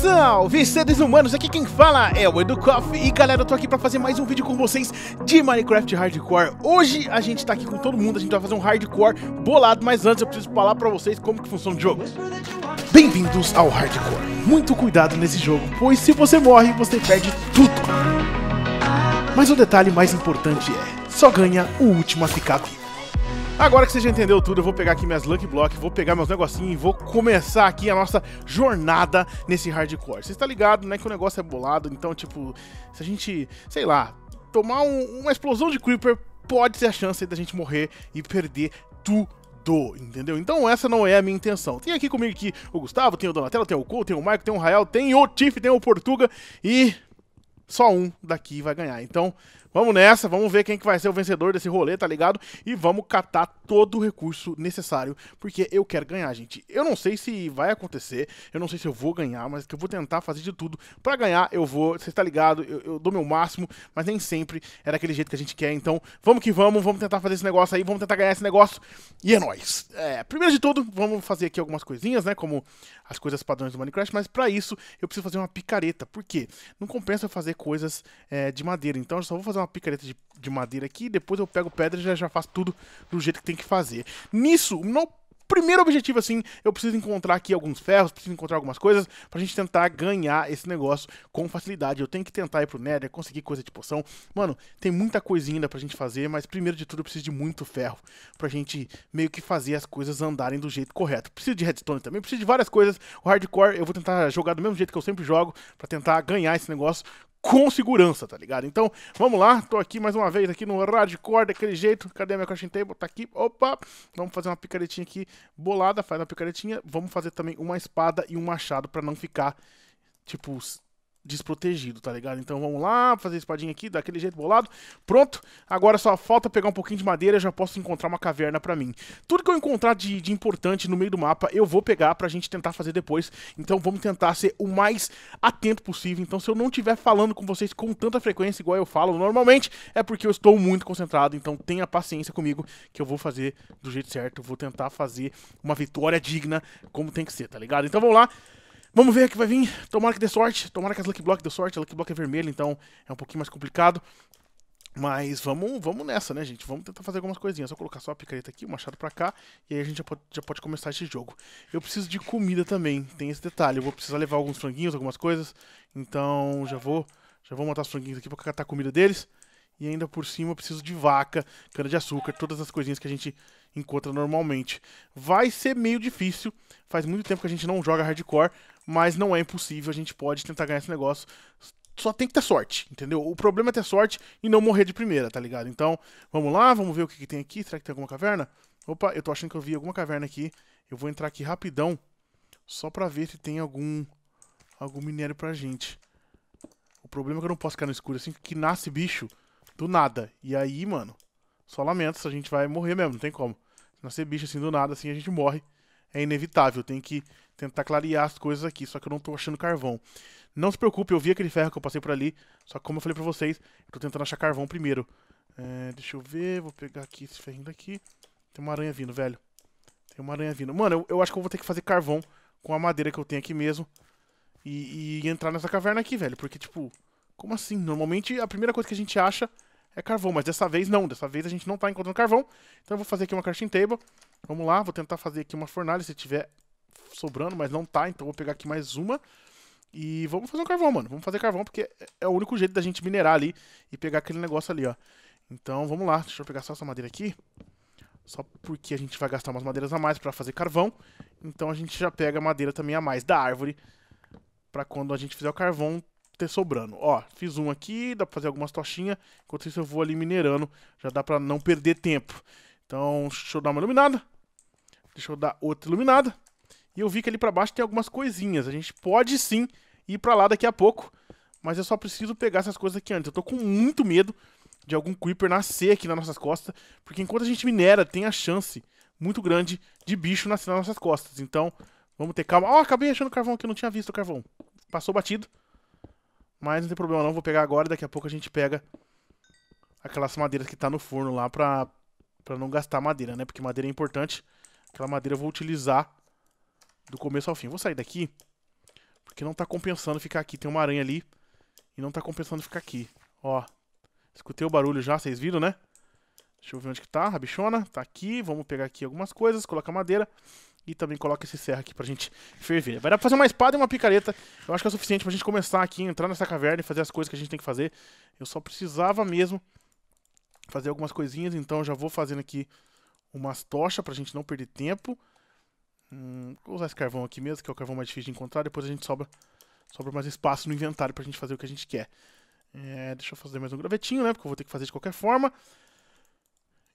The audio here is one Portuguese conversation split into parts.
Salve seres humanos, aqui quem fala é o Educoff E galera, eu tô aqui pra fazer mais um vídeo com vocês de Minecraft Hardcore Hoje a gente tá aqui com todo mundo, a gente vai fazer um Hardcore bolado Mas antes eu preciso falar pra vocês como que funciona o jogo Bem-vindos ao Hardcore Muito cuidado nesse jogo, pois se você morre, você perde tudo Mas o detalhe mais importante é, só ganha o último a ficar vivo Agora que você já entendeu tudo, eu vou pegar aqui minhas Lucky Block, vou pegar meus negocinhos e vou começar aqui a nossa jornada nesse hardcore. Você está ligado, né, que o negócio é bolado, então, tipo, se a gente, sei lá, tomar um, uma explosão de Creeper, pode ser a chance da gente morrer e perder tudo entendeu? Então essa não é a minha intenção. Tem aqui comigo aqui o Gustavo, tem o Donatello, tem o Cole, tem o Marco, tem o Rael, tem o Tiff, tem o Portuga e só um daqui vai ganhar. Então Vamos nessa, vamos ver quem que vai ser o vencedor desse rolê, tá ligado? E vamos catar todo o recurso necessário, porque eu quero ganhar, gente. Eu não sei se vai acontecer, eu não sei se eu vou ganhar, mas que eu vou tentar fazer de tudo para ganhar, eu vou, você tá ligado? Eu, eu, dou meu máximo, mas nem sempre é daquele jeito que a gente quer, então vamos que vamos, vamos tentar fazer esse negócio aí, vamos tentar ganhar esse negócio e é nóis. É, primeiro de tudo, vamos fazer aqui algumas coisinhas, né, como as coisas padrões do Minecraft, mas para isso eu preciso fazer uma picareta, porque não compensa eu fazer coisas é, de madeira, então eu só vou fazer uma picareta de, de madeira aqui, depois eu pego pedra e já, já faço tudo do jeito que tem que fazer. Nisso, no primeiro objetivo, assim, eu preciso encontrar aqui alguns ferros, preciso encontrar algumas coisas pra gente tentar ganhar esse negócio com facilidade. Eu tenho que tentar ir pro Nether, conseguir coisa de poção. Mano, tem muita coisinha ainda pra gente fazer, mas primeiro de tudo eu preciso de muito ferro pra gente meio que fazer as coisas andarem do jeito correto. Preciso de redstone também, preciso de várias coisas. O hardcore eu vou tentar jogar do mesmo jeito que eu sempre jogo pra tentar ganhar esse negócio com segurança, tá ligado? Então, vamos lá, tô aqui mais uma vez aqui no Radcore daquele jeito. Cadê minha crashing table? Tá aqui. Opa! Vamos fazer uma picaretinha aqui bolada, faz uma picaretinha. Vamos fazer também uma espada e um machado para não ficar tipo desprotegido, tá ligado? Então vamos lá, fazer espadinha aqui, daquele jeito bolado. Pronto, agora só falta pegar um pouquinho de madeira, já posso encontrar uma caverna pra mim. Tudo que eu encontrar de, de importante no meio do mapa, eu vou pegar pra gente tentar fazer depois. Então vamos tentar ser o mais atento possível. Então se eu não estiver falando com vocês com tanta frequência, igual eu falo normalmente, é porque eu estou muito concentrado. Então tenha paciência comigo, que eu vou fazer do jeito certo. Vou tentar fazer uma vitória digna, como tem que ser, tá ligado? Então vamos lá. Vamos ver o que vai vir. Tomara que dê sorte. Tomara que as Lucky Block dê sorte. A Lucky Block é vermelha, então é um pouquinho mais complicado. Mas vamos, vamos nessa, né, gente? Vamos tentar fazer algumas coisinhas. Só colocar só a picareta aqui, o machado pra cá, e aí a gente já pode, já pode começar esse jogo. Eu preciso de comida também, tem esse detalhe. Eu vou precisar levar alguns franguinhos, algumas coisas. Então já vou, já vou matar os franguinhos aqui pra catar a comida deles. E ainda por cima eu preciso de vaca, cana-de-açúcar, todas as coisinhas que a gente encontra normalmente. Vai ser meio difícil, faz muito tempo que a gente não joga hardcore, mas não é impossível, a gente pode tentar ganhar esse negócio. Só tem que ter sorte, entendeu? O problema é ter sorte e não morrer de primeira, tá ligado? Então, vamos lá, vamos ver o que, que tem aqui. Será que tem alguma caverna? Opa, eu tô achando que eu vi alguma caverna aqui. Eu vou entrar aqui rapidão, só pra ver se tem algum, algum minério pra gente. O problema é que eu não posso ficar no escuro, assim que nasce bicho do nada. E aí, mano, só lamento, se a gente vai morrer mesmo, não tem como. Se nascer bicho assim do nada, assim a gente morre. É inevitável, tem que tentar clarear as coisas aqui, só que eu não tô achando carvão. Não se preocupe, eu vi aquele ferro que eu passei por ali, só que como eu falei pra vocês, eu tô tentando achar carvão primeiro. É, deixa eu ver, vou pegar aqui esse ferrinho daqui. Tem uma aranha vindo, velho. Tem uma aranha vindo. Mano, eu, eu acho que eu vou ter que fazer carvão com a madeira que eu tenho aqui mesmo. E, e, entrar nessa caverna aqui, velho. Porque, tipo, como assim? Normalmente a primeira coisa que a gente acha é carvão, mas dessa vez não. Dessa vez a gente não tá encontrando carvão. Então eu vou fazer aqui uma crafting table. Vamos lá, vou tentar fazer aqui uma fornalha. Se tiver sobrando, mas não tá, então vou pegar aqui mais uma. E vamos fazer um carvão, mano. Vamos fazer carvão, porque é o único jeito da gente minerar ali e pegar aquele negócio ali, ó. Então vamos lá, deixa eu pegar só essa madeira aqui. Só porque a gente vai gastar umas madeiras a mais para fazer carvão. Então a gente já pega madeira também a mais da árvore. para quando a gente fizer o carvão ter sobrando. Ó, fiz um aqui, dá pra fazer algumas tochinhas. Enquanto isso eu vou ali minerando. Já dá pra não perder tempo. Então, deixa eu dar uma iluminada. Deixa eu dar outra iluminada. E eu vi que ali para baixo tem algumas coisinhas. A gente pode sim ir para lá daqui a pouco. Mas eu só preciso pegar essas coisas aqui antes. Eu tô com muito medo de algum Creeper nascer aqui nas nossas costas. Porque enquanto a gente minera, tem a chance muito grande de bicho nascer nas nossas costas. Então, vamos ter calma. Ó, oh, acabei achando carvão aqui, eu não tinha visto o carvão. Passou batido. Mas não tem problema não, vou pegar agora. Daqui a pouco a gente pega aquelas madeiras que tá no forno lá para pra não gastar madeira, né? Porque madeira é importante. Aquela madeira eu vou utilizar do começo ao fim. Vou sair daqui, porque não tá compensando ficar aqui. Tem uma aranha ali e não tá compensando ficar aqui. Ó, escutei o barulho já, vocês viram, né? Deixa eu ver onde que tá, rabichona Tá aqui, vamos pegar aqui algumas coisas, colocar madeira. E também coloca esse serra aqui pra gente ferver. Vai dar pra fazer uma espada e uma picareta. Eu acho que é o suficiente pra gente começar aqui, entrar nessa caverna e fazer as coisas que a gente tem que fazer. Eu só precisava mesmo fazer algumas coisinhas, então já vou fazendo aqui umas tochas pra gente não perder tempo. Hum, vou usar esse carvão aqui mesmo, que é o carvão mais difícil de encontrar. Depois a gente sobra, sobra mais espaço no inventário pra gente fazer o que a gente quer. É, deixa eu fazer mais um gravetinho, né? Porque eu vou ter que fazer de qualquer forma.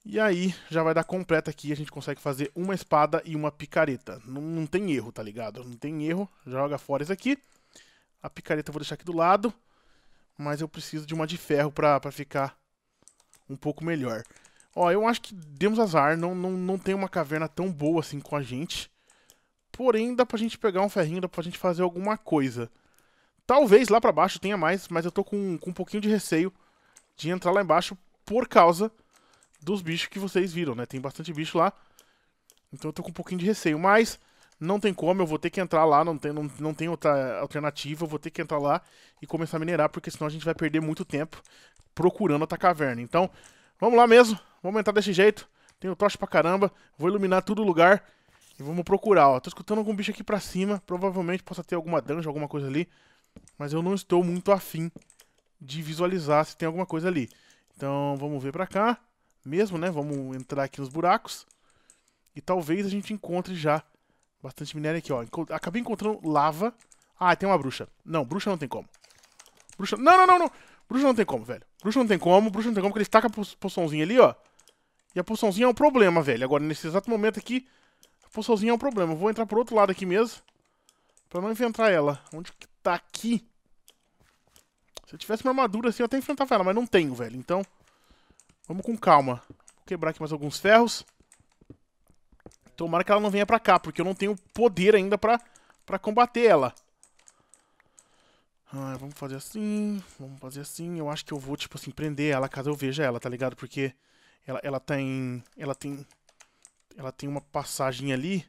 E aí, já vai dar completa aqui. A gente consegue fazer uma espada e uma picareta. Não, não tem erro, tá ligado? Não tem erro. Joga fora isso aqui. A picareta eu vou deixar aqui do lado. Mas eu preciso de uma de ferro pra, pra ficar um pouco melhor. Ó, eu acho que demos azar. Não, não, não tem uma caverna tão boa assim com a gente. Porém, dá pra gente pegar um ferrinho, dá pra gente fazer alguma coisa. Talvez lá pra baixo tenha mais, mas eu tô com, com um pouquinho de receio de entrar lá embaixo por causa dos bichos que vocês viram, né? Tem bastante bicho lá, então eu tô com um pouquinho de receio. Mas não tem como, eu vou ter que entrar lá, não tem, não, não tem outra alternativa, eu vou ter que entrar lá e começar a minerar, porque senão a gente vai perder muito tempo procurando outra caverna. Então, vamos lá mesmo, vamos entrar desse jeito. Tenho tocha pra caramba, vou iluminar todo lugar e vamos procurar, ó. Tô escutando algum bicho aqui pra cima. Provavelmente possa ter alguma dungeon, alguma coisa ali. Mas eu não estou muito afim de visualizar se tem alguma coisa ali. Então vamos ver pra cá. Mesmo, né? Vamos entrar aqui nos buracos. E talvez a gente encontre já bastante minério aqui, ó. Acabei encontrando lava. Ah, tem uma bruxa. Não, bruxa não tem como. Bruxa... Não, não, não, não. Bruxa não tem como, velho. Bruxa não tem como. Bruxa não tem como, porque ele taca a poçãozinha ali, ó. E a poçãozinha é um problema, velho. Agora, nesse exato momento aqui, for sozinho é um problema. vou entrar por outro lado aqui mesmo. Pra não enfrentar ela. Onde que tá aqui? Se eu tivesse uma armadura assim, eu até enfrentava ela, mas não tenho, velho. Então, vamos com calma. Vou quebrar aqui mais alguns ferros. Tomara que ela não venha pra cá, porque eu não tenho poder ainda pra, pra combater ela. Ah, vamos fazer assim, vamos fazer assim. Eu acho que eu vou, tipo assim, prender ela caso eu veja ela, tá ligado? Porque ela, ela tem... Tá ela tem ela tem uma passagem ali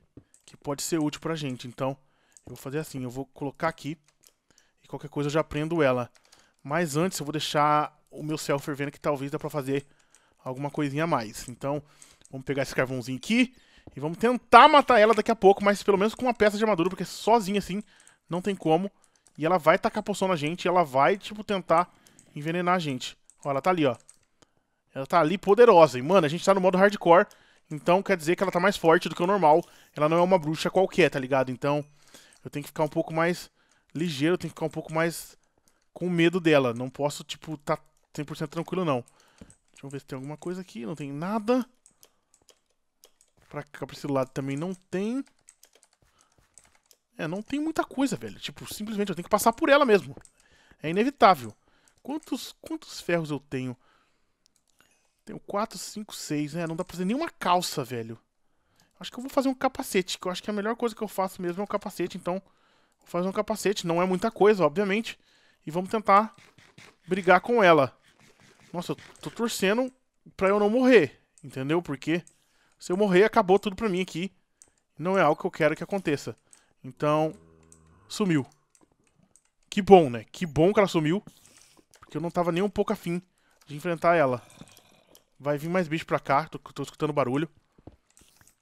que pode ser útil pra gente. Então, eu vou fazer assim, eu vou colocar aqui e qualquer coisa eu já prendo ela. Mas antes eu vou deixar o meu céu fervendo que talvez dá pra fazer alguma coisinha a mais. Então, vamos pegar esse carvãozinho aqui e vamos tentar matar ela daqui a pouco, mas pelo menos com uma peça de armadura, porque sozinha assim não tem como. E ela vai tacar poção na gente, ela vai, tipo, tentar envenenar a gente. Ó, ela tá ali, ó. Ela tá ali poderosa. E, mano, a gente tá no modo hardcore. Então quer dizer que ela tá mais forte do que o normal. Ela não é uma bruxa qualquer, tá ligado? Então eu tenho que ficar um pouco mais ligeiro, eu tenho que ficar um pouco mais com medo dela. Não posso, tipo, tá 100% tranquilo, não. Deixa eu ver se tem alguma coisa aqui. Não tem nada. Pra cá, pra esse lado também não tem. É, não tem muita coisa, velho. Tipo, simplesmente eu tenho que passar por ela mesmo. É inevitável. Quantos, quantos ferros eu tenho? Tenho 4, 5, 6, né? Não dá pra fazer nenhuma calça, velho. Acho que eu vou fazer um capacete, que eu acho que a melhor coisa que eu faço mesmo é um capacete, então... Vou fazer um capacete, não é muita coisa, obviamente. E vamos tentar brigar com ela. Nossa, eu tô torcendo pra eu não morrer, entendeu? Porque se eu morrer, acabou tudo pra mim aqui. Não é algo que eu quero que aconteça. Então, sumiu. Que bom, né? Que bom que ela sumiu. Porque eu não tava nem um pouco afim de enfrentar ela. Vai vir mais bicho pra cá, tô, tô escutando barulho.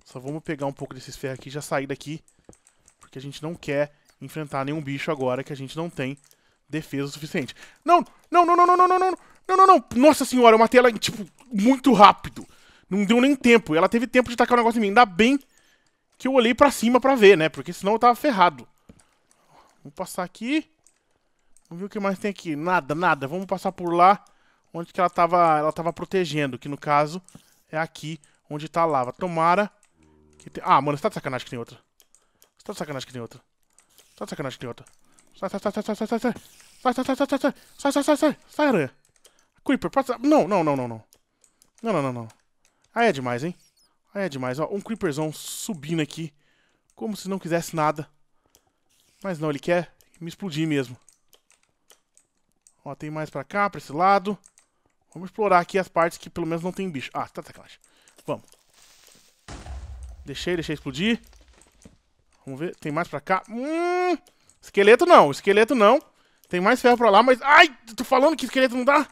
Só vamos pegar um pouco desses ferros aqui e já sair daqui. Porque a gente não quer enfrentar nenhum bicho agora que a gente não tem defesa suficiente. Não, não, não, não, não, não, não, não, não, não, não. Nossa senhora, eu matei ela, tipo, muito rápido. Não deu nem tempo. Ela teve tempo de tacar o um negócio em mim. Ainda bem que eu olhei pra cima pra ver, né? Porque senão eu tava ferrado. Vamos passar aqui. Vamos ver o que mais tem aqui. Nada, nada. Vamos passar por lá onde que ela estava ela tava protegendo, que no caso é aqui onde está a lava. Tomara que Ah, mano, você tá de sacanagem que tem outra. Você tá de sacanagem que tem outra. Você tá de sacanagem que tem outra. Sai, sai, sai, sai, sai, sai, sai. Sai, sai, sai, sai, sai, sai. Sai, sai, sai, sai. Sai, sai sai sai Creeper, passa... Não, não, não, não, não. Não, não, não, não. Aí é demais, hein? Aí é demais. Ó, um creeperzão subindo aqui. Como se não quisesse nada. Mas não, ele quer me explodir mesmo. Ó, tem mais pra cá, pra esse lado. Vamos explorar aqui as partes que pelo menos não tem bicho. Ah, tá sacanagem. Vamos. Deixei, deixei explodir. Vamos ver, tem mais pra cá. Hum, esqueleto não, esqueleto não. Tem mais ferro pra lá, mas... Ai, tô falando que esqueleto não dá.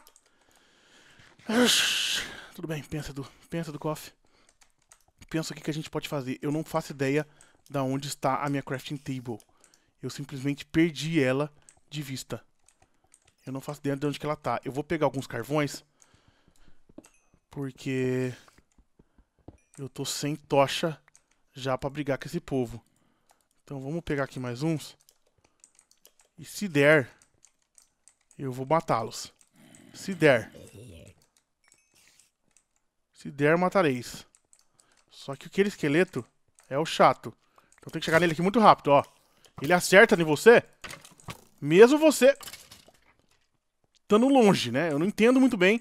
Tudo bem, pensa do, pensa do cofre. Pensa o que, que a gente pode fazer. Eu não faço ideia da onde está a minha crafting table. Eu simplesmente perdi ela de vista. Eu não faço ideia de onde que ela tá. Eu vou pegar alguns carvões porque eu tô sem tocha já pra brigar com esse povo. Então vamos pegar aqui mais uns. E se der, eu vou matá-los. Se der. Se der, matareis. Só que aquele esqueleto é o chato. Então tem que chegar nele aqui muito rápido, ó. Ele acerta em você. Mesmo você... Estando longe, né? Eu não entendo muito bem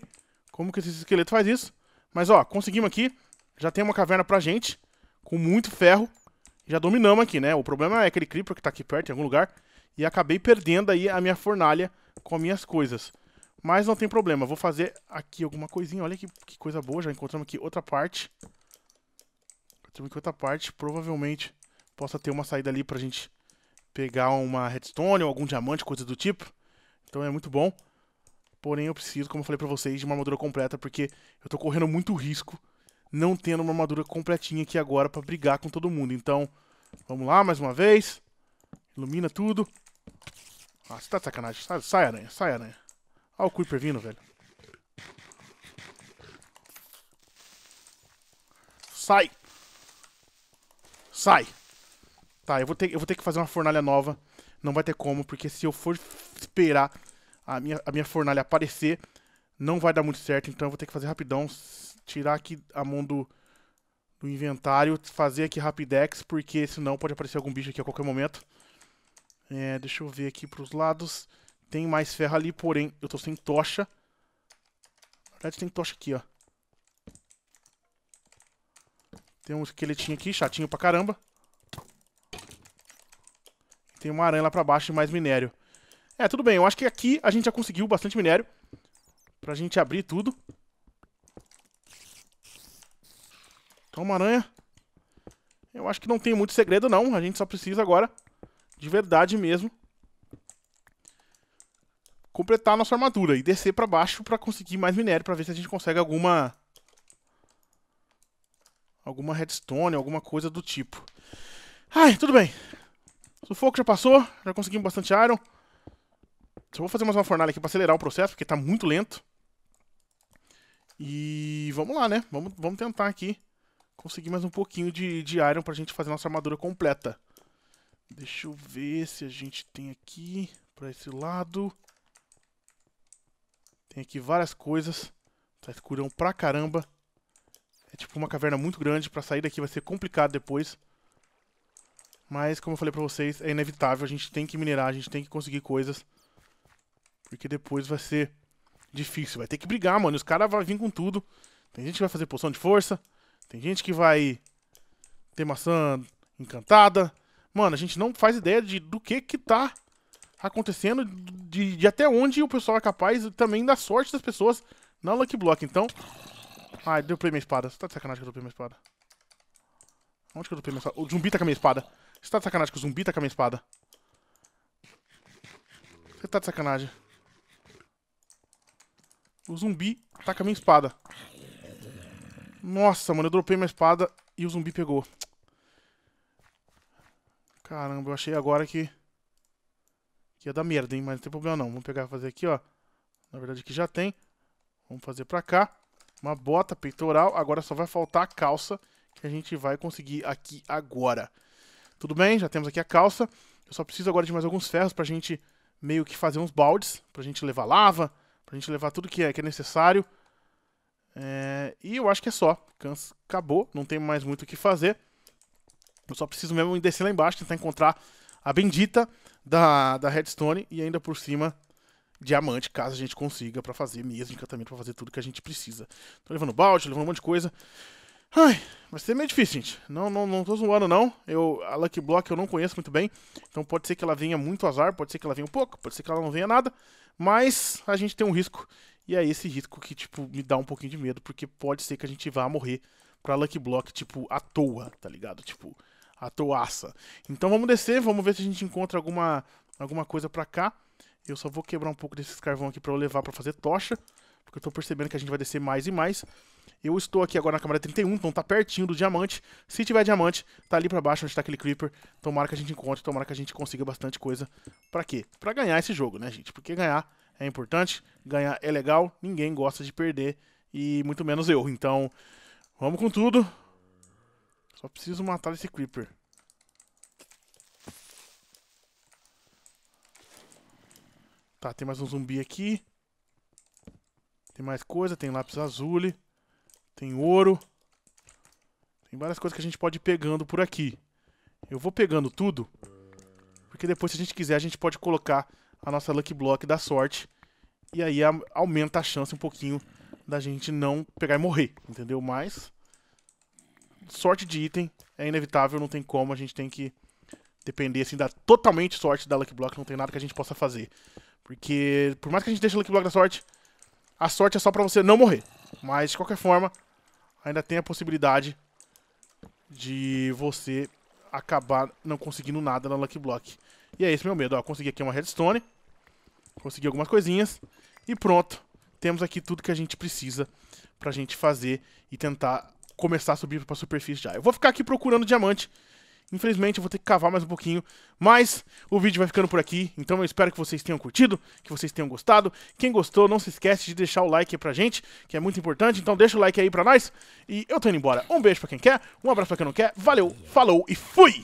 como que esse esqueleto faz isso. Mas, ó, conseguimos aqui. Já tem uma caverna pra gente, com muito ferro. Já dominamos aqui, né? O problema é aquele creeper que tá aqui perto, em algum lugar. E acabei perdendo aí a minha fornalha com as minhas coisas. Mas não tem problema, vou fazer aqui alguma coisinha. Olha que, que coisa boa, já encontramos aqui outra parte. Encontramos aqui outra parte, provavelmente possa ter uma saída ali pra gente pegar uma redstone ou algum diamante, coisa do tipo. Então é muito bom. Porém, eu preciso, como eu falei pra vocês, de uma armadura completa, porque eu tô correndo muito risco não tendo uma armadura completinha aqui agora para brigar com todo mundo. Então, vamos lá mais uma vez. Ilumina tudo. Ah, você tá de sacanagem. Sai, sai, aranha, sai, aranha. Olha o Creeper vindo, velho. Sai! Sai! Tá, eu vou, ter, eu vou ter que fazer uma fornalha nova. Não vai ter como, porque se eu for esperar a minha, a minha fornalha aparecer, não vai dar muito certo, então eu vou ter que fazer rapidão, tirar aqui a mão do, do inventário, fazer aqui Rapidex, porque senão pode aparecer algum bicho aqui a qualquer momento. É, deixa eu ver aqui para os lados. Tem mais ferro ali, porém eu estou sem tocha. Na verdade tem tocha aqui, ó. Tem um esqueletinho aqui, chatinho pra caramba. Tem uma aranha lá pra baixo e mais minério. É, tudo bem. Eu acho que aqui a gente já conseguiu bastante minério. Pra gente abrir tudo. Toma então, aranha. Eu acho que não tem muito segredo, não. A gente só precisa agora, de verdade mesmo, completar a nossa armadura e descer pra baixo pra conseguir mais minério, pra ver se a gente consegue alguma... Alguma redstone, alguma coisa do tipo. Ai, tudo bem. Sufoco já passou, já conseguimos bastante iron. Só vou fazer mais uma fornalha aqui para acelerar o processo, porque está muito lento. E vamos lá, né? Vamos, vamos tentar aqui conseguir mais um pouquinho de, de iron a gente fazer nossa armadura completa. Deixa eu ver se a gente tem aqui para esse lado. Tem aqui várias coisas. Tá escurão pra caramba. É tipo uma caverna muito grande. Pra sair daqui vai ser complicado depois. Mas, como eu falei pra vocês, é inevitável. A gente tem que minerar, a gente tem que conseguir coisas. Porque depois vai ser difícil. Vai ter que brigar, mano. Os caras vão vir com tudo. Tem gente que vai fazer poção de força. Tem gente que vai ter maçã encantada. Mano, a gente não faz ideia de, do que que tá acontecendo, de, de até onde o pessoal é capaz também da sorte das pessoas na Lucky Block. Então... Ai, deu play minha espada. Você tá de sacanagem que eu dupei play minha espada. Onde que eu dupei minha espada? O zumbi tá com a minha espada. Você tá de sacanagem que o zumbi tá com a minha espada. Você tá de sacanagem. O zumbi ataca a minha espada. Nossa, mano, eu dropei minha espada e o zumbi pegou. Caramba, eu achei agora que... Que ia dar merda, hein? Mas não tem problema não. Vamos pegar fazer aqui, ó. Na verdade aqui já tem. Vamos fazer pra cá. Uma bota peitoral. Agora só vai faltar a calça que a gente vai conseguir aqui agora. Tudo bem, já temos aqui a calça. Eu só preciso agora de mais alguns ferros pra gente meio que fazer uns baldes. Pra gente levar lava, Pra gente levar tudo que é, que é necessário. É, e eu acho que é só. cans acabou, não tem mais muito o que fazer. Eu só preciso mesmo descer lá embaixo, tentar encontrar a bendita da, da redstone e ainda por cima diamante, caso a gente consiga, para fazer mesmo encantamento, para fazer tudo que a gente precisa. Tô levando balde, levando um monte de coisa. Ai, vai ser meio difícil, gente. Não, não, não tô zoando, não. Eu, a Lucky Block eu não conheço muito bem, então pode ser que ela venha muito azar, pode ser que ela venha um pouco, pode ser que ela não venha nada. Mas a gente tem um risco, e é esse risco que, tipo, me dá um pouquinho de medo, porque pode ser que a gente vá morrer pra Lucky Block, tipo, à toa, tá ligado? Tipo, à toaça. Então vamos descer, vamos ver se a gente encontra alguma, alguma coisa pra cá. Eu só vou quebrar um pouco desses carvão aqui pra eu levar pra fazer tocha, porque eu tô percebendo que a gente vai descer mais e mais. Eu estou aqui agora na câmera 31, então tá pertinho do diamante. Se tiver diamante, tá ali pra baixo onde tá aquele creeper. Tomara que a gente encontre, tomara que a gente consiga bastante coisa. Pra quê? Pra ganhar esse jogo, né, gente? Porque ganhar é importante, ganhar é legal, ninguém gosta de perder, e muito menos eu. Então, vamos com tudo. Só preciso matar esse creeper. Tá, tem mais um zumbi aqui. Tem mais coisa, tem lápis azul tem ouro. Tem várias coisas que a gente pode ir pegando por aqui. Eu vou pegando tudo, porque depois, se a gente quiser, a gente pode colocar a nossa Lucky Block da sorte. E aí a, aumenta a chance um pouquinho da gente não pegar e morrer, entendeu? Mas sorte de item é inevitável, não tem como, a gente tem que depender assim da totalmente sorte da Lucky Block, não tem nada que a gente possa fazer. Porque por mais que a gente deixe o Lucky Block da sorte, a sorte é só para você não morrer. Mas de qualquer forma, ainda tem a possibilidade de você acabar não conseguindo nada na Lucky Block. E é esse meu medo. Ó, consegui aqui uma redstone. Consegui algumas coisinhas. E pronto. Temos aqui tudo que a gente precisa pra gente fazer e tentar começar a subir pra superfície já. Eu vou ficar aqui procurando diamante Infelizmente eu vou ter que cavar mais um pouquinho, mas o vídeo vai ficando por aqui, então eu espero que vocês tenham curtido, que vocês tenham gostado. Quem gostou, não se esquece de deixar o like aí pra gente, que é muito importante, então deixa o like aí pra nós. E eu tô indo embora. Um beijo pra quem quer, um abraço pra quem não quer, valeu, falou e fui!